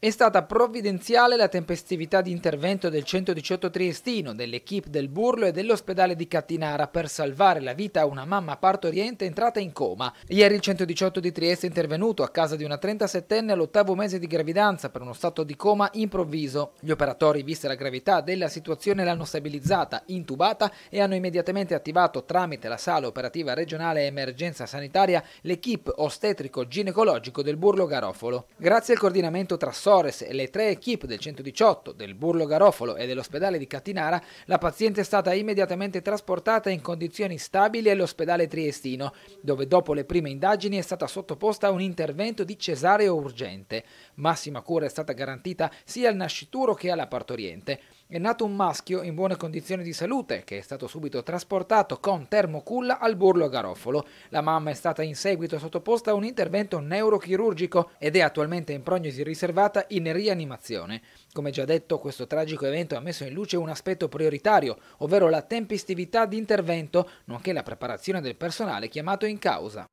È stata provvidenziale la tempestività di intervento del 118 Triestino, dell'equipe del Burlo e dell'ospedale di Cattinara per salvare la vita a una mamma partoriente entrata in coma. Ieri il 118 di Trieste è intervenuto a casa di una 37enne all'ottavo mese di gravidanza per uno stato di coma improvviso. Gli operatori, vista la gravità della situazione, l'hanno stabilizzata, intubata e hanno immediatamente attivato tramite la sala operativa regionale emergenza sanitaria l'equipe ostetrico-ginecologico del Burlo Garofolo. Grazie al coordinamento tra Sores e le tre equip del 118, del Burlo Garofalo e dell'ospedale di Catinara, la paziente è stata immediatamente trasportata in condizioni stabili all'ospedale triestino, dove dopo le prime indagini è stata sottoposta a un intervento di cesareo urgente. Massima cura è stata garantita sia al nascituro che alla partoriente. È nato un maschio in buone condizioni di salute che è stato subito trasportato con termoculla al burlo garofalo. La mamma è stata in seguito sottoposta a un intervento neurochirurgico ed è attualmente in prognosi riservata portata in rianimazione. Come già detto, questo tragico evento ha messo in luce un aspetto prioritario, ovvero la tempestività di intervento, nonché la preparazione del personale chiamato in causa.